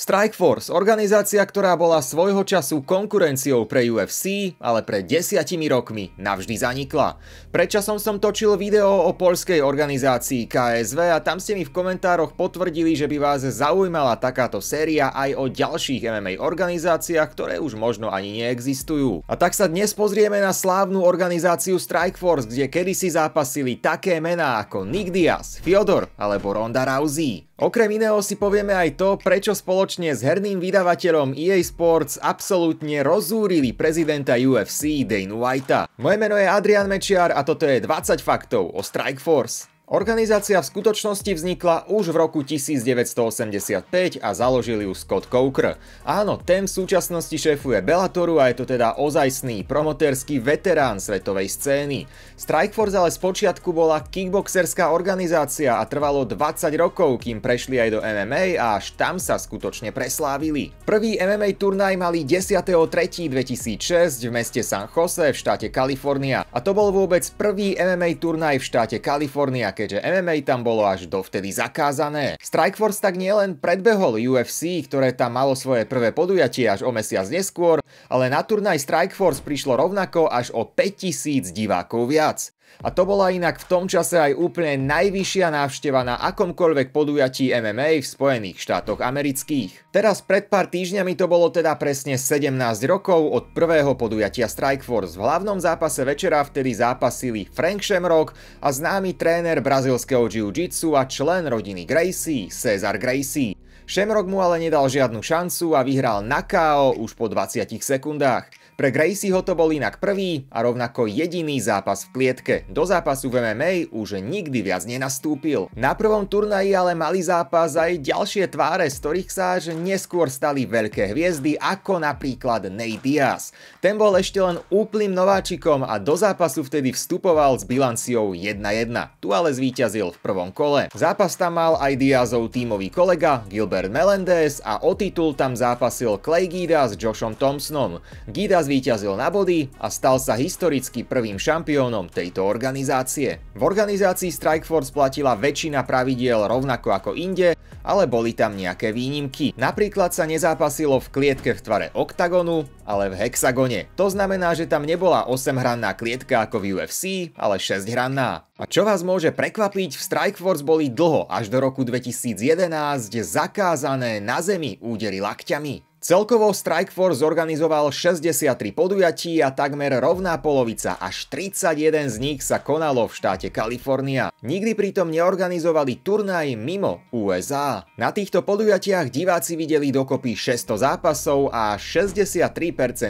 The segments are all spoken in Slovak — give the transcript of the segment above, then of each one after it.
Strikeforce, organizácia, ktorá bola svojho času konkurenciou pre UFC, ale pred desiatimi rokmi navždy zanikla. Predčasom som točil video o poľskej organizácii KSV a tam ste mi v komentároch potvrdili, že by vás zaujímala takáto séria aj o ďalších MMA organizáciách, ktoré už možno ani neexistujú. A tak sa dnes pozrieme na slávnu organizáciu Strikeforce, kde kedysi zápasili také mená ako Nick Diaz, Fyodor alebo Ronda Rousey. Okrem iného si povieme aj to, prečo spoločne s herným vydavateľom EA Sports absolútne rozúrili prezidenta UFC Dane Whitea. Moje meno je Adrian Mečiar a toto je 20 faktov o Strikeforce. Organizácia v skutočnosti vznikla už v roku 1985 a založili ju Scott Coker. Áno, ten v súčasnosti šéfuje Bellatoru a je to teda ozajstný promotérsky veterán svetovej scény. Strikeforce ale spočiatku bola kickboxerská organizácia a trvalo 20 rokov, kým prešli aj do MMA a až tam sa skutočne preslávili. Prvý MMA turnaj mali 10.3.2006 v meste San Jose v štáte Kalifornia a to bol vôbec prvý MMA turnaj v štáte Kalifornia, keďže MMA tam bolo až dovtedy zakázané. Strikeforce tak nielen predbehol UFC, ktoré tam malo svoje prvé podujatie až o mesiac neskôr, ale na turnaj Strikeforce prišlo rovnako až o 5000 divákov viac. A to bola inak v tom čase aj úplne najvyššia návšteva na akomkoľvek podujatí MMA v Spojených štátoch amerických. Teraz pred pár týždňami to bolo teda presne 17 rokov od prvého podujatia Strikeforce. V hlavnom zápase večera vtedy zápasili Frank Shamrock a známy tréner brazilského jiu-jitsu a člen rodiny Gracie, Cesar Gracie. Shamrock mu ale nedal žiadnu šancu a vyhral na KO už po 20 sekundách. Pre Gracieho to bol inak prvý a rovnako jediný zápas v klietke. Do zápasu v MMA už nikdy viac nenastúpil. Na prvom turnaji ale mali zápas aj ďalšie tváre, z ktorých sa až neskôr stali veľké hviezdy, ako napríklad Nate Diaz. Ten bol ešte len úplným nováčikom a do zápasu vtedy vstupoval s bilanciou 1-1. Tu ale zvíťazil v prvom kole. Zápas tam mal aj Diazov tímový kolega Gilbert Melendez a o titul tam zápasil Clay Gida s Joshom Thompsonom. Gida zvíťazil na body a stal sa historicky prvým šampiónom tejto organizácie. V organizácii Strikeforce platila väčšina pravidiel rovnako ako inde, ale boli tam nejaké výnimky. Napríklad sa nezápasilo v klietke v tvare oktagonu, ale v hexagone. To znamená, že tam nebola 8-hranná klietka ako v UFC, ale 6-hranná. A čo vás môže prekvapiť, v Strikeforce boli dlho, až do roku 2011, zakázané na zemi údery lakťami. Celkovo Strikeforce zorganizoval 63 podujatí a takmer rovná polovica, až 31 z nich sa konalo v štáte Kalifornia. Nikdy pritom neorganizovali turnaj mimo USA. Na týchto podujatiach diváci videli dokopy 600 zápasov a 63%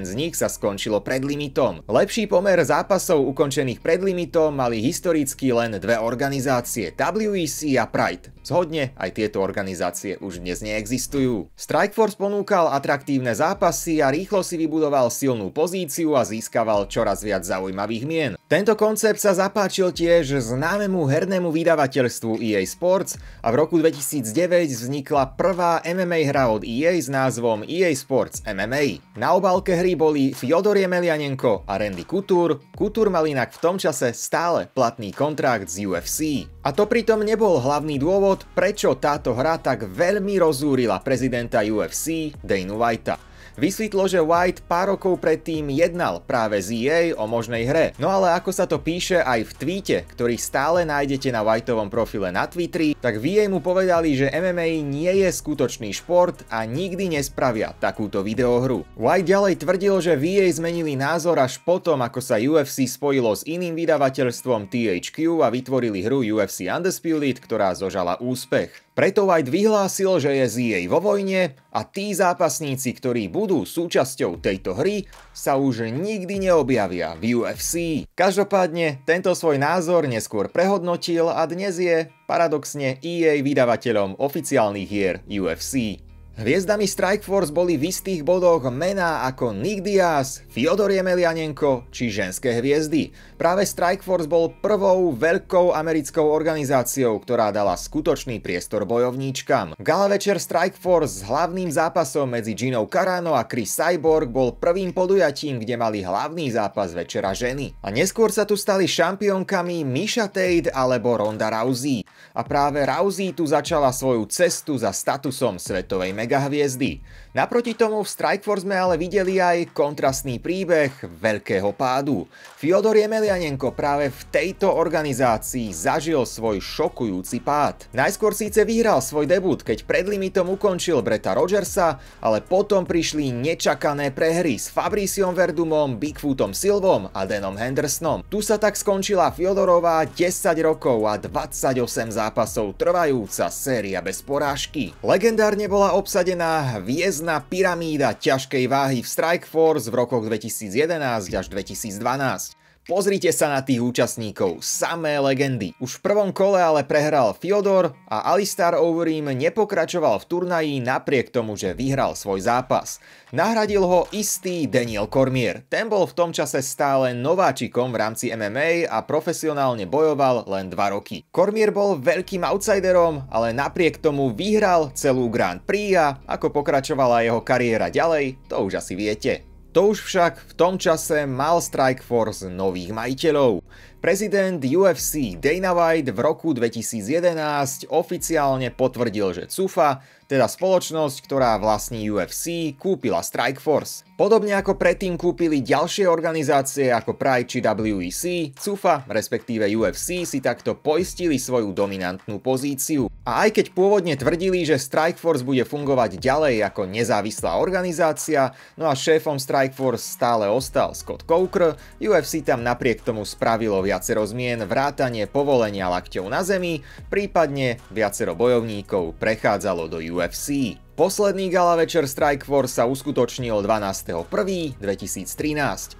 z nich sa skončilo pred limitom. Lepší pomer zápasov ukončených pred limitom mali historicky len dve organizácie, WEC a Pride. Zhodne aj tieto organizácie už dnes neexistujú. Strikeforce ponúkal atraktívne zápasy a rýchlo si vybudoval silnú pozíciu a získaval čoraz viac zaujímavých mien. Tento koncept sa zapáčil tiež známemu hernému vydavateľstvu EA Sports a v roku 2009 vznikla prvá MMA hra od EA s názvom EA Sports MMA. Na obálke hry boli Fyodor Jemelianenko a Randy Couture. Couture mal inak v tom čase stále platný kontrakt z UFC. A to pritom nebol hlavný dôvod, prečo táto hra tak veľmi rozúrila prezidenta UFC Dana Whitea. Vysvetlo, že White pár rokov predtým jednal práve z EA o možnej hre, no ale ako sa to píše aj v tweete, ktorý stále nájdete na Whiteovom profile na Twitteri, tak v EA mu povedali, že MMA nie je skutočný šport a nikdy nespravia takúto videohru. White ďalej tvrdil, že v EA zmenili názor až potom, ako sa UFC spojilo s iným vydavateľstvom THQ a vytvorili hru UFC Undisputed, ktorá zožala úspech. Preto White vyhlásil, že je z jej vo vojne a tí zápasníci, ktorí budú súčasťou tejto hry, sa už nikdy neobjavia v UFC. Každopádne, tento svoj názor neskôr prehodnotil a dnes je paradoxne EA vydavateľom oficiálnych hier UFC. Hviezdami Strike Force boli v istých bodoch mená ako Nick Diaz, Fyodor Jemelianenko či ženské hviezdy. Práve Strike Force bol prvou veľkou americkou organizáciou, ktorá dala skutočný priestor bojovníčkam. Gala večer Strike Force s hlavným zápasom medzi Ginou Carano a Chris Cyborg bol prvým podujatím, kde mali hlavný zápas večera ženy. A neskôr sa tu stali šampiónkami Misha Tate alebo Ronda Rousey. A práve Rousey tu začala svoju cestu za statusom svetovej mega megahviezdy. Naproti tomu v Strikeforce sme ale videli aj kontrastný príbeh veľkého pádu. Fyodor Jemelianenko práve v tejto organizácii zažil svoj šokujúci pád. Najskôr síce vyhral svoj debut, keď pred limitom ukončil Breta Rogersa, ale potom prišli nečakané prehry s Fabriciom Verdumom, Bigfootom Silvom a Denom Hendersonom. Tu sa tak skončila Fyodorová 10 rokov a 28 zápasov trvajúca séria bez porážky. Legendárne bola obsahovaná obsadená hviezdna pyramída ťažkej váhy v Strike Force v rokoch 2011 až 2012. Pozrite sa na tých účastníkov, samé legendy. Už v prvom kole ale prehral Fyodor a Alistar Overeem nepokračoval v turnaji napriek tomu, že vyhral svoj zápas. Nahradil ho istý Daniel Cormier. Ten bol v tom čase stále nováčikom v rámci MMA a profesionálne bojoval len 2 roky. Cormier bol veľkým outsiderom, ale napriek tomu vyhral celú Grand Prix a ako pokračovala jeho kariéra ďalej, to už asi viete. To už však v tom čase mal Strikeforce nových majiteľov. Prezident UFC Dana White v roku 2011 oficiálne potvrdil, že CUFA, teda spoločnosť, ktorá vlastní UFC, kúpila Strikeforce. Podobne ako predtým kúpili ďalšie organizácie ako Pride či WEC, CUFA, respektíve UFC, si takto poistili svoju dominantnú pozíciu. A aj keď pôvodne tvrdili, že Strikeforce bude fungovať ďalej ako nezávislá organizácia, no a šéfom Strikeforce stále ostal Scott Coker, UFC tam napriek tomu spravilo viacero zmien, vrátanie povolenia lakťov na zemi, prípadne viacero bojovníkov prechádzalo do UFC. Posledný gala večer Strike Force sa uskutočnil 12.1.2013.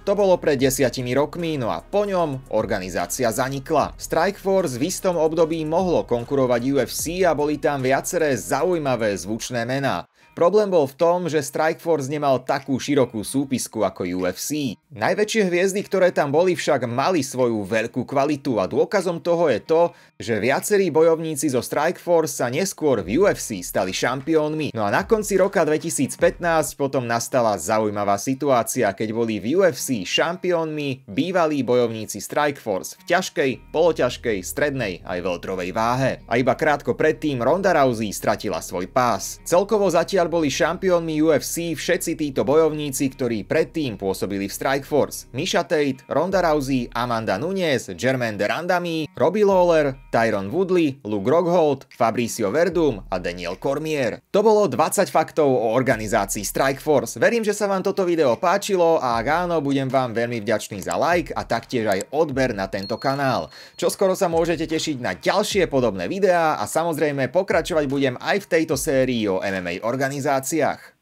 To bolo pred desiatimi rokmi, no a po ňom organizácia zanikla. Strike Force v istom období mohlo konkurovať UFC a boli tam viaceré zaujímavé zvučné mená. Problém bol v tom, že Strikeforce nemal takú širokú súpisku ako UFC. Najväčšie hviezdy, ktoré tam boli, však mali svoju veľkú kvalitu a dôkazom toho je to, že viacerí bojovníci zo Strikeforce sa neskôr v UFC stali šampiónmi. No a na konci roka 2015 potom nastala zaujímavá situácia, keď boli v UFC šampiónmi bývalí bojovníci Strikeforce v ťažkej, poloťažkej, strednej aj veľtrovej váhe. A iba krátko predtým Ronda Rousey stratila svoj pás. Celkovo zatiaľ odtiaľ boli šampiónmi UFC všetci títo bojovníci, ktorí predtým pôsobili v Strikeforce. Misha Tate, Ronda Rousey, Amanda Nunes, Jermaine de Randami, Robbie Lawler, Tyron Woodley, Luke Rockhold, Fabricio Verdum a Daniel Cormier. To bolo 20 faktov o organizácii Strikeforce. Verím, že sa vám toto video páčilo a ak áno, budem vám veľmi vďačný za like a taktiež aj odber na tento kanál. Čo skoro sa môžete tešiť na ďalšie podobné videá a samozrejme pokračovať budem aj v tejto sérii o MMA organizácii organizáciách.